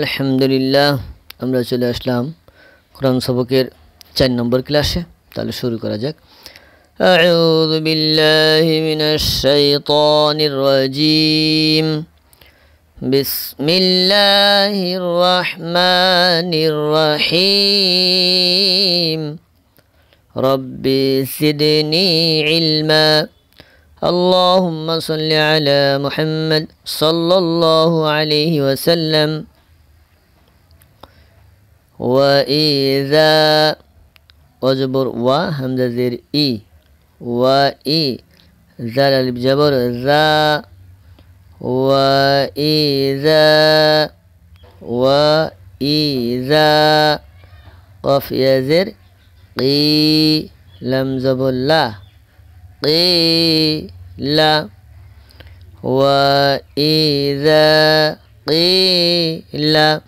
আলহামদুলিল্লাহ আমরা চলে আসলাম কোরআন সবকের চার নম্বর ক্লাসে তাহলে শুরু করা যাক أعوذ بالله من الشيطان الرجيم بسم الله الرحمن الرحيم رب زدني علما اللهم صل على محمد صلى الله عليه وسلم وإذا أجبر و همزة زير إي وإي زال الجبر ذا وإذا وإذا قف يزر قي لم زبلا قيل وإذا لا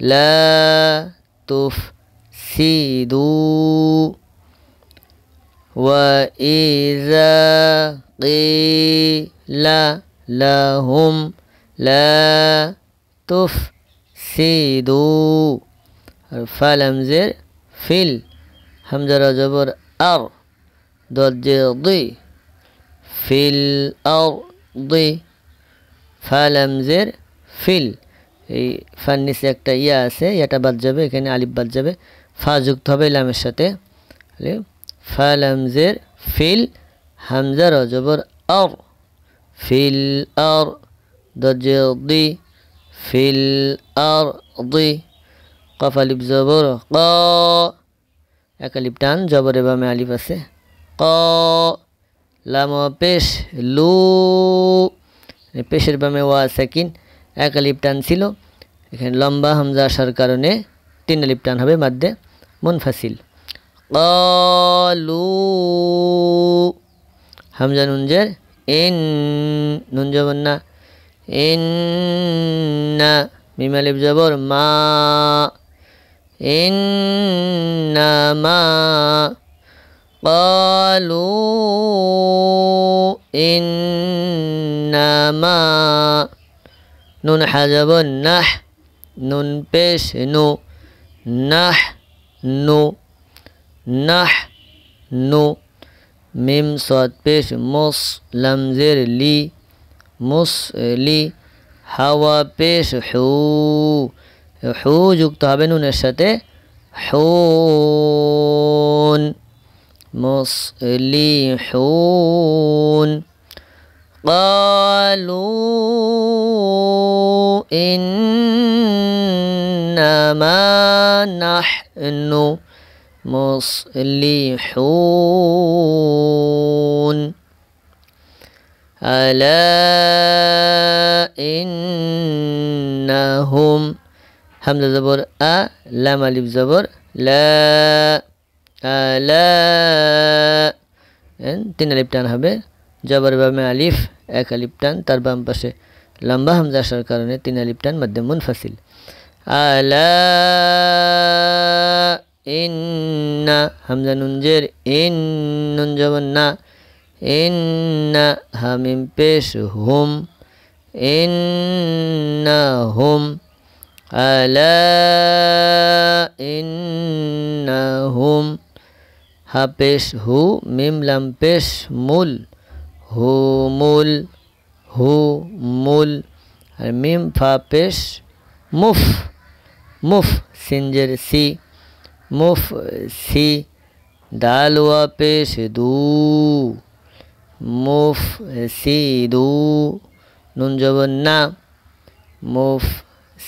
لا تفسدوا وإذا قيل لهم لا تفسدوا فلم زر فيل حمزة جبر أر ضد في الأرض فلم زر فيل এই ফার নিচে একটা ইয়া আছে ইয়াটা বাদ যাবে এখানে আলিফ বাদ যাবে ফা যুক্ত হবে লামের সাথে ফা লামজের ফিল হামজা অজবর আর ফিল আর দি ফিল আর দি কফ আলিফ জবর ক এক আলিফ টান জবরে বামে আলিফ আছে ক লাম পেশ লু পেশের বামে ওয়া সাকিন এক আলিপ ছিল এখানে লম্বা হামজা আসার কারণে তিন আলিপ টান হবে মাদ্দে মুনফাসিল কলু হামজা নুনজের ইন নুন জবন্না ইন্না মিমালিব জবর মা ইন্নামা قالوا إنما نون حجب نح نون بيش نو نح نو نح نو ميم صاد بيش مص لم زر لي مص لي هوا بيش حو حو جوك تابنون الشتي حون হুন মুসলি قالوا إنما نحن مصلحون ألا إنهم همزة زبر أ لام ألف زبر لا ألا তিন আলিফ টান هبه জবর বামে আলিফ এক আলিফ তার বাম পাশে লম্বা হামজা আসার কারণে তিন আলিফ টান মাধ্যম মুনফাসিল আলা ইন্না হামজা নুনজের ইন নুন জবর না ইন্না হামিম পেশ হুম ইন্না হুম আলা ইন্না হাপেশ হু মিম লাম্পেশ পেশ মূল हुमुल हुमुल और मीम फा पेश मुफ मुफ सिंजर सी मुफ सी दाल व पेश दू मुफ सी दू नुन जब ना मुफ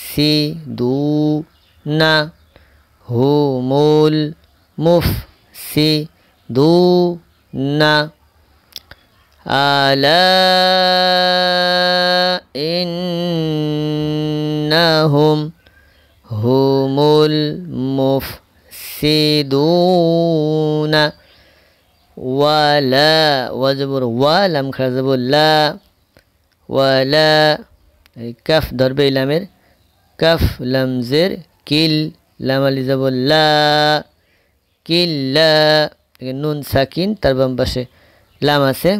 सी दू ना हुमुल मुफ सी दू ना ألا إنهم هم المفسدون ولا وجبر ولم خزب لا ولا كف ضرب لامر كف لمزر كل لام لزب لا كلا নুন সাকিন তার বাম পাশে লাম আছে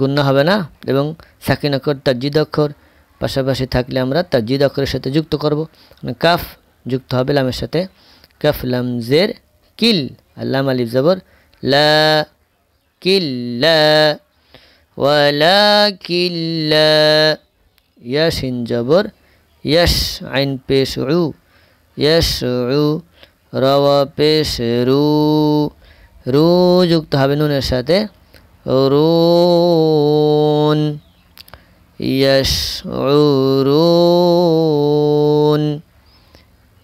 গুণ্য হবে না এবং সাকিন অক্ষর তাজিদ অক্ষর পাশাপাশি থাকলে আমরা তাজিদ অক্ষরের সাথে যুক্ত করব মানে কাফ যুক্ত হবে লামের সাথে কাফ লাম জের কিল আল্লাম আলিফ জবর লা ওয়ালা কিল্লা জবর ইয়াস আইন পেশ রু ইয়াস রু রওয়া রু রু যুক্ত হবে নুনের সাথে يشعرون يشعرون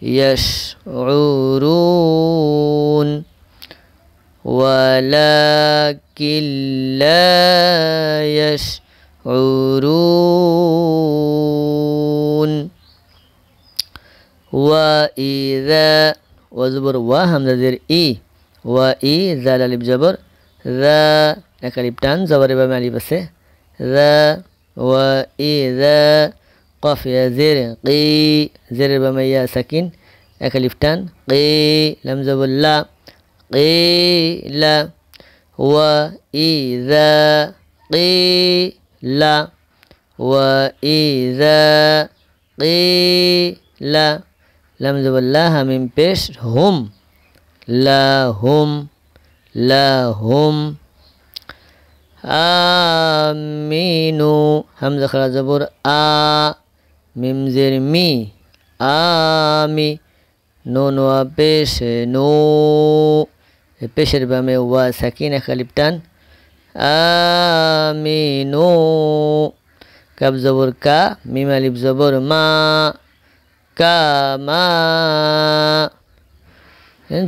يشعرون ولكن لا يشعرون وإذا وزبر وهم ذا إي وإذا للبجبر ذا الأكاليب تان زبر بما بس ذا وإذا قف يا زير قي زير بما ساكن الأكاليب تان قي لم زبر لا قيل وإذا قيل وإذا لا لم زبر لا من بيش هم لا هم لا هم آمینو حمزه خلا زبر آ میم زیر می آمی نونو پیش نو پیش ربا میں وا سکین خلیبتان آمینو کب زبر کا میم علیب زبر ما کا ما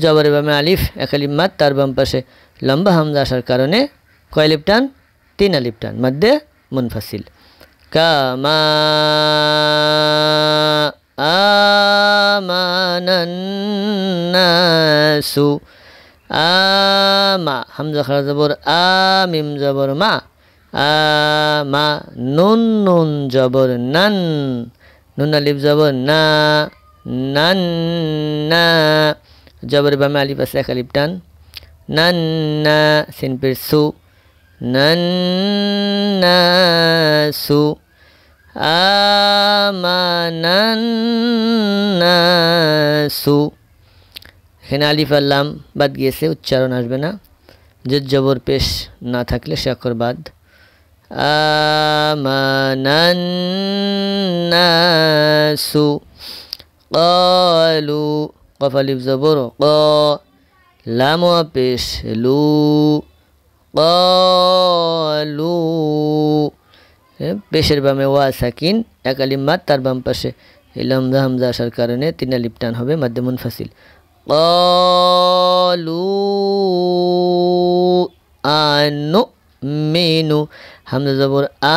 জবর ইবামে আলিফ এক আলিফ মাত তার বাম পাশে লম্বা হামজা আসার কারণে কয় আলিফ তিন আলিফ মধ্যে মুনফাসিল কামা আমানান্নাসু আমা হামজা খারা জবর আ জবর মা আমা নুন নুন জবর নান নুন আলিপ জবর না নান না জবর বামে আলিপ আছে এক আলিফ টান নান না সিনপির সু নন্নাসু আমানান্নাসু এখানে আলিফ আল্লাম বাদ গিয়েছে উচ্চারণ আসবে না জেদ জবর পেশ না থাকলে সে অক্ষর বাদ আমানান্নাসু قالوا قف জবর ক ق পেশ লু কলু বেশের বামে ওয়া সাকিন এক আলিম মাত তার বাম পাশে লমজা হামজা আসার কারণে তিন আলিপ টান হবে মাধ্যমুন ফাসিল কলু আনু মেনু হামজা জবর আ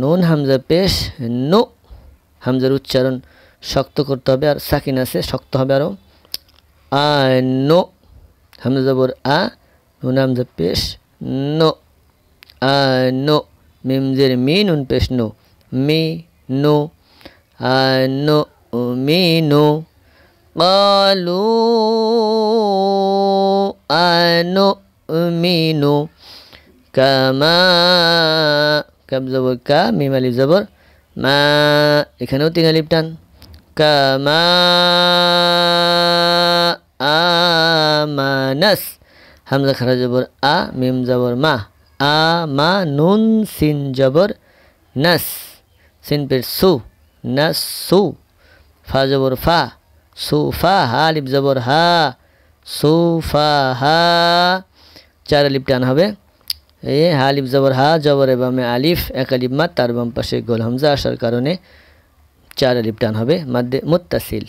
নুন হামজা পেশ নু হামজার উচ্চারণ শক্ত করতে হবে আর সাকিন আছে শক্ত হবে আরও আ নো হামজা জবর আ নুনাম জের পেশ নো নো মিম জের মি নুন পেশ নো মি নো নো মি নো কালু আনো মিনু কামা কাম জবর কা মিম আলিফ জবর মা এখানেও তিন আলিফ টান কামা আমানাস হামজা খারা জবর আ মিম জবর মা আ মা নুন সিন জবর নাস সিন পের সু নাস সু ফা জবর ফা সু ফা হা আলিফ জবর হা সু ফা হা চার আলিফ টান হবে এ হা লিপ জবর হা জবর বামে আলিফ এক আলিপ মা তার বাম পাশে গোল হামজা আসার কারণে চার আলিফ টান হবে মাদ্দে মুত্তাসিল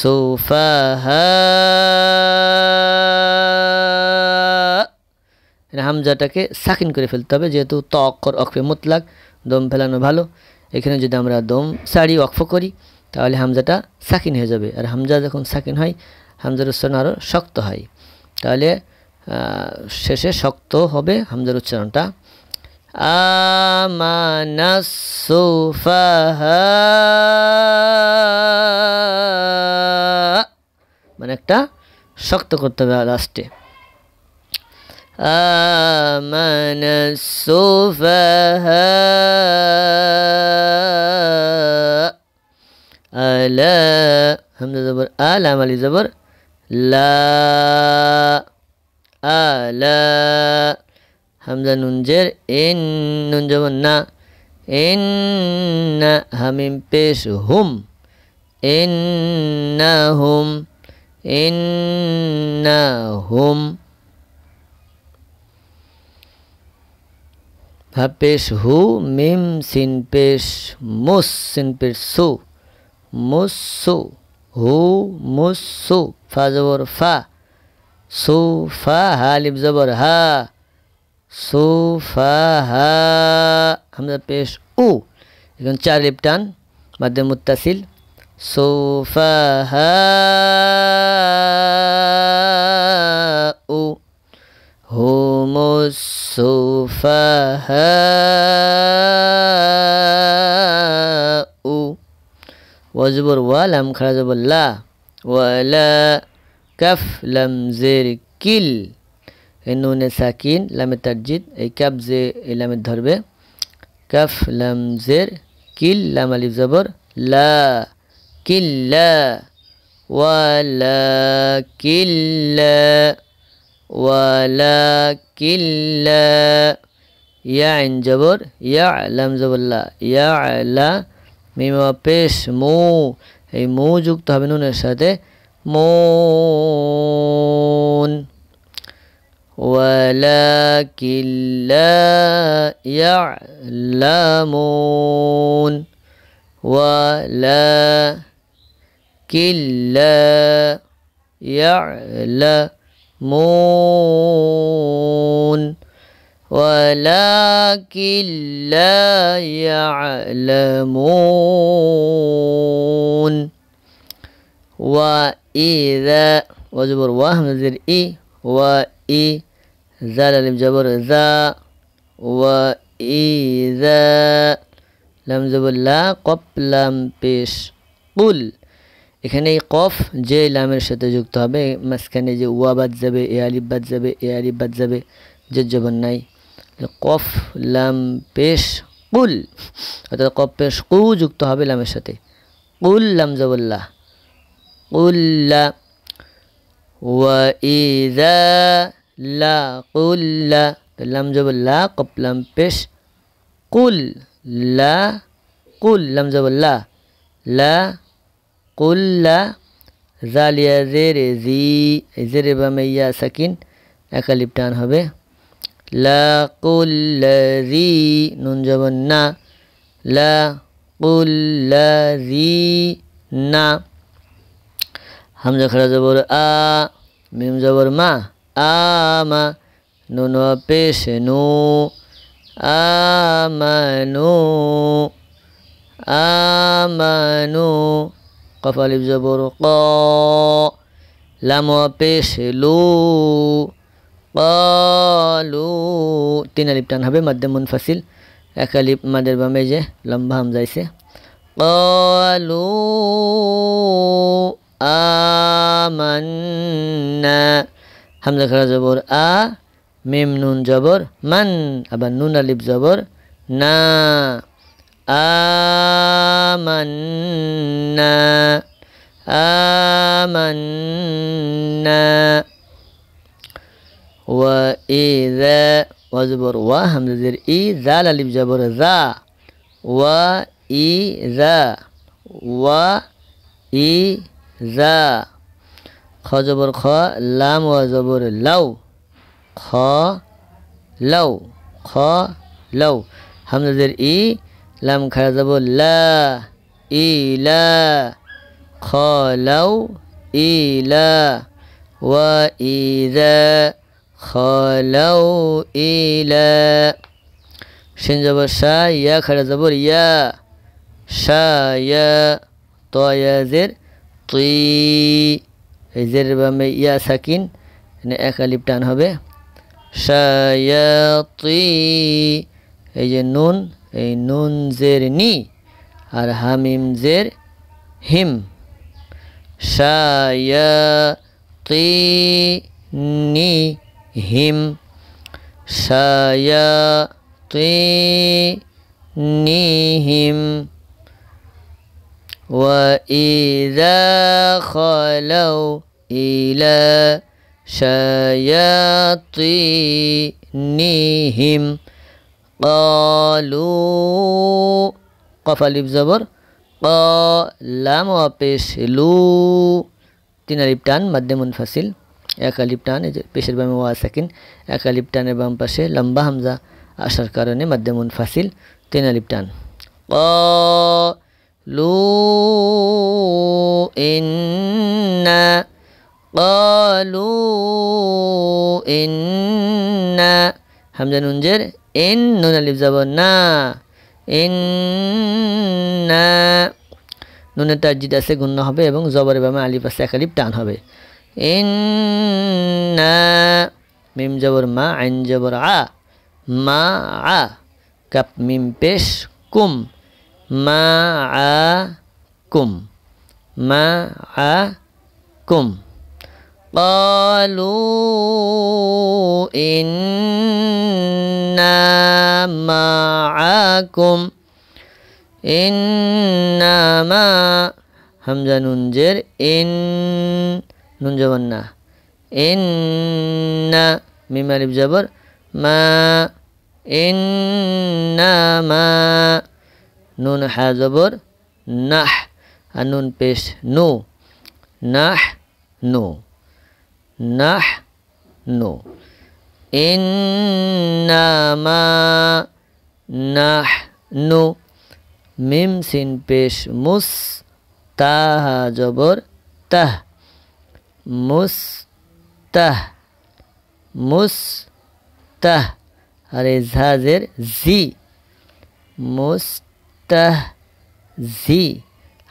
সোফাহা হামজাটাকে সাকিন করে ফেলতে হবে যেহেতু ত অক্ষর অক্ষে দম ফেলানো ভালো এখানে যদি আমরা দম সারি অক্ষ করি তাহলে হামজাটা সাকিন হয়ে যাবে আর হামজা যখন সাকিন হয় হামজার উচ্চারণ আরও শক্ত হয় তাহলে শেষে শক্ত হবে হামজার উচ্চারণটা آمن السفهاء মানে একটা শক্ত করতে হবে লাস্টে আমন সুফহ আল হামজা জবর আল আমালি জবর লা আলা হামজা নুনজের এন নুন যেমন না এন না হামিম পেশ হুম এন না হুম এন না হুম হাপেশ হু মিম সিন পেশ মুস সিন পেশ সু মুসু হু মুসু ফা জবর ফা সু ফা হালিব জবর হা سفهاء همزة بيش او يكون چار لبتان مد متصل أو هم أو وزبر ولم خرج بالله ولا كف لم زر كل এই নুনে সাকিন লামে তারজিদ এই কাপ জে এই লামের ধরবে কাফ লাম জের কিল লাম আলিফ জবর লা কিল্লা ওয়ালা কিল্লা ওয়ালা কিল্লা ইয়া আইন জবর ইয়া লাম জবল্লা ইয়া আলা মিমা পেশ মু এই মু যুক্ত হবে নুনের সাথে মুন ولكن لا يعلمون ولكن لا يعلمون ولكن لا يعلمون وإذا وزبر وهم زر إي وإي زال لم جبر ذا وإذا লাম জবর লা কপ লাম পেশ কুল এখানে এই কফ যে লামের সাথে যুক্ত হবে মাঝখানে যে ওয়া বাদ যাবে এ আলিফ বাদ যাবে এ আলিফ বাদ যাবে যে জবর নাই কফ লাম পেশ কুল অর্থাৎ কপ পেশ কু যুক্ত হবে লামের সাথে কুল লাম জবল্লা কুল্লা ওয়া ইজা লা কুল্লা লাম যাব লা কপলাম পেশ কুল লা কুল লাম যাব লা লা কুল্লা জালিয়া জে রে জি জে রে বামে ইয়া সাকিন একালিপ টান হবে লা কুল্লা রি নুন যাব না লা কুল্লা রি না হামজা খারা জবর আ মিম জবর মা আমা নুন পেশ নু আমানু আমানু কপালিব জবর ক লাম পেশ লু কলু তিন আলিপ টান হবে মাধ্যম মুনফাসিল এক আলিপ মাদের বামে যে লম্বা হাম যাইছে কলু আমান্না حمزه خبر زبر ا ميم نون زبر من ابا نون الف زبر نا آمنا آمنا وإذا وزبر و همزة زر إي ذا لالب زبر ذا و إي ذا و إي ذا খ জবর খ লাম ওয়া জবর লাউ খ লাউ খ লাউ হামজাদের ই লাম খাড়া যাব লা ইলা খ লাউ ইলা ওয়া ইদা খ লাউ ইলা সিন যাব সা ইয়া খাড়া যাব ইয়া সা ইয়া তয়াজের তুই এই জের ইয়া সাকিন এখানে এক আলিফ টান হবে সায়াতি এই যে নুন এই নুন জের নি আর হামিম জের হিম সায়াতি নি হিম নি হিম ওয়া وإذا খালাউ إلى شياطينهم قالوا قف الف زبر قلم وپیش لو তিন আলিপ টান মাধ্যম মুনফাসিল এক আলিপ টান পেশের বামে ওয়া সাকিন এক আলিপ টানের বাম পাশে লম্বা হামজা আসার কারণে মাধ্যম ফাসিল তিন আলিপ টান قالوا قالوا إنا همزة ننجر إن نون ألف زبرنا إنا নুনের তাজিদ আছে গুণ্য হবে এবং জবরে বামে আলিফ আছে একালিপ টান হবে ইন্না মিম জবর মা আইন জবর আ মা আ কাপ মিম পেশ কুম মা আ কুম মা আ কুম قالوا إنا معكم إنما হামজা নুনজের ইন নুন জবান্না ইন না মিমারিব জবর মা ইন না মা নুন হা নাহ আর নুন পেশ নু নাহ নু নাহ নু ইন্নামা নাহ নু মিম সিন পেশ মুস তাহ জবর তাহ মুস তাহ মুস তাহ আরে ঝাজের জি মুস্তাহ জি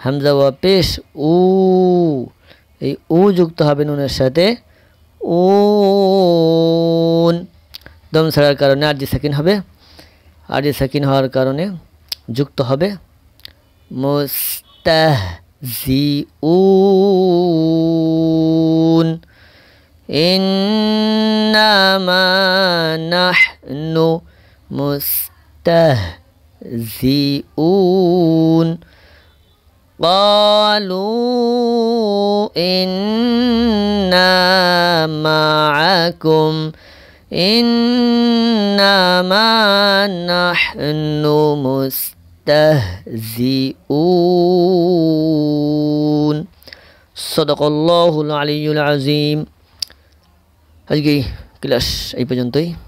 হামজা পেশ উ এই উ যুক্ত হবে নুনের সাথে ওন দম ছাড়ার কারণে আর যে সাকিন হবে আর জি সাকিন হওয়ার কারণে যুক্ত হবে মোস্তাহ জি উন إنما نحن مستهزئون قالوا إنا معكم إنما نحن مستهزئون صدق الله العلي العظيم جي كلاش أي بجنطي